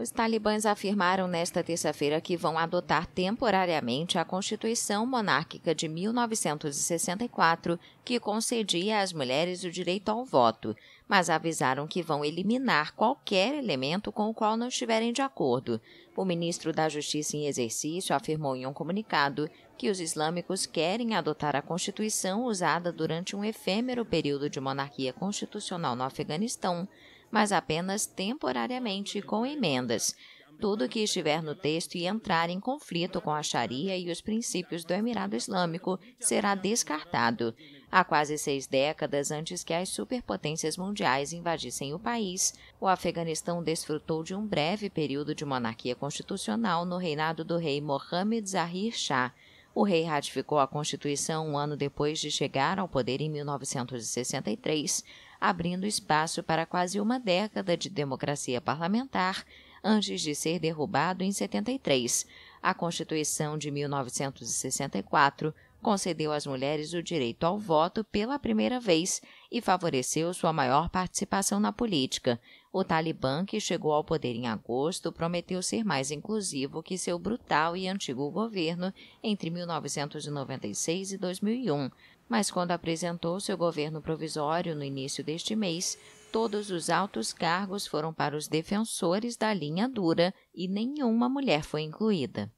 Os talibãs afirmaram nesta terça-feira que vão adotar temporariamente a Constituição Monárquica de 1964, que concedia às mulheres o direito ao voto, mas avisaram que vão eliminar qualquer elemento com o qual não estiverem de acordo. O ministro da Justiça em exercício afirmou em um comunicado que os islâmicos querem adotar a Constituição usada durante um efêmero período de monarquia constitucional no Afeganistão mas apenas temporariamente com emendas. Tudo que estiver no texto e entrar em conflito com a Sharia e os princípios do Emirado Islâmico será descartado. Há quase seis décadas antes que as superpotências mundiais invadissem o país, o Afeganistão desfrutou de um breve período de monarquia constitucional no reinado do rei Mohammed Zahir Shah. O rei ratificou a Constituição um ano depois de chegar ao poder em 1963 abrindo espaço para quase uma década de democracia parlamentar antes de ser derrubado em 73, a Constituição de 1964 concedeu às mulheres o direito ao voto pela primeira vez e favoreceu sua maior participação na política. O Talibã, que chegou ao poder em agosto, prometeu ser mais inclusivo que seu brutal e antigo governo entre 1996 e 2001. Mas quando apresentou seu governo provisório no início deste mês, todos os altos cargos foram para os defensores da linha dura e nenhuma mulher foi incluída.